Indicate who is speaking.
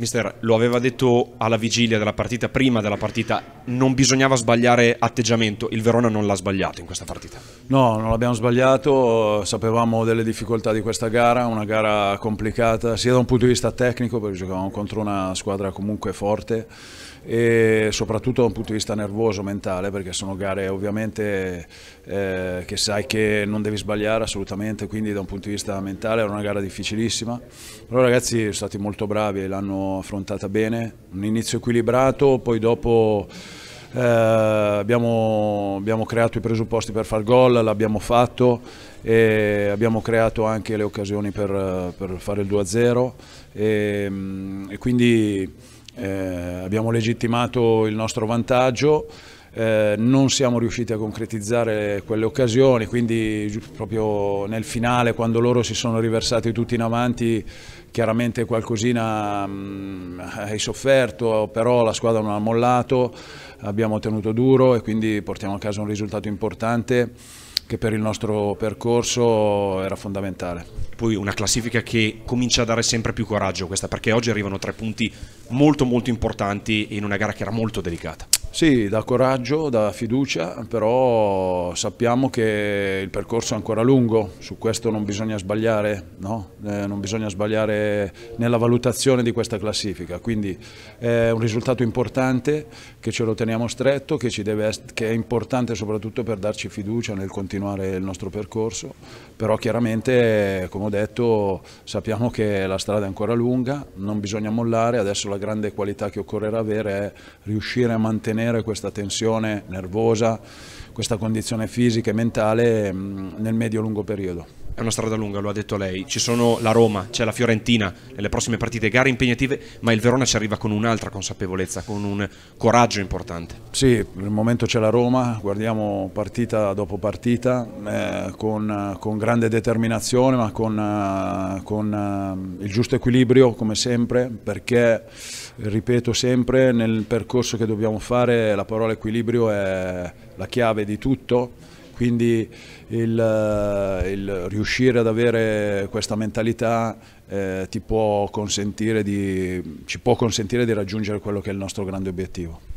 Speaker 1: Mister, lo aveva detto alla vigilia della partita, prima della partita, non bisognava sbagliare atteggiamento, il Verona non l'ha sbagliato in questa partita.
Speaker 2: No, non l'abbiamo sbagliato, sapevamo delle difficoltà di questa gara, una gara complicata sia da un punto di vista tecnico perché giocavamo contro una squadra comunque forte e soprattutto da un punto di vista nervoso, mentale, perché sono gare ovviamente eh, che sai che non devi sbagliare assolutamente, quindi da un punto di vista mentale era una gara difficilissima. Però ragazzi sono stati molto bravi, e l'hanno affrontata bene, un inizio equilibrato, poi dopo eh, abbiamo, abbiamo, creato i presupposti per far gol, l'abbiamo fatto e abbiamo creato anche le occasioni per, per fare il 2-0 e, ehm, e, quindi eh, abbiamo legittimato il nostro vantaggio. Eh, non siamo riusciti a concretizzare quelle occasioni, quindi proprio nel finale quando loro si sono riversati tutti in avanti chiaramente qualcosina mh, mm, hai sofferto, però la squadra non ha mollato, abbiamo tenuto duro e quindi portiamo a casa un risultato importante che per il nostro percorso
Speaker 1: era fondamentale. Poi una classifica che comincia a dare sempre più coraggio questa, perché oggi arrivano tre punti molto molto importanti in una gara che era molto delicata. Sì, da coraggio,
Speaker 2: da fiducia, però sappiamo che il percorso è ancora lungo, su questo non bisogna sbagliare, no? eh, non bisogna sbagliare nella valutazione di questa classifica, quindi è un risultato importante che ce lo teniamo stretto, che, che è importante soprattutto per darci fiducia nel continuare il nostro percorso, però chiaramente come ho detto sappiamo che la strada è ancora lunga, non bisogna mollare, adesso la grande qualità che occorrerà avere è riuscire a mantenere mantenere questa tensione
Speaker 1: nervosa, questa condizione fisica e mentale mm, nel medio-lungo periodo è una strada lunga, lo ha detto lei. Ci sono la Roma, c'è la Fiorentina nelle prossime partite, gare impegnative, ma il Verona ci arriva con un'altra consapevolezza, con un coraggio importante. Sì, per il
Speaker 2: momento c'è la Roma, guardiamo partita dopo partita eh, con, con, grande determinazione, ma con, eh, con eh, il giusto equilibrio, come sempre, perché ripeto sempre nel percorso che dobbiamo fare la parola equilibrio è la chiave di tutto quindi il, eh, il riuscire ad avere questa mentalità eh, può di, ci può consentire di raggiungere quello che è il nostro grande obiettivo.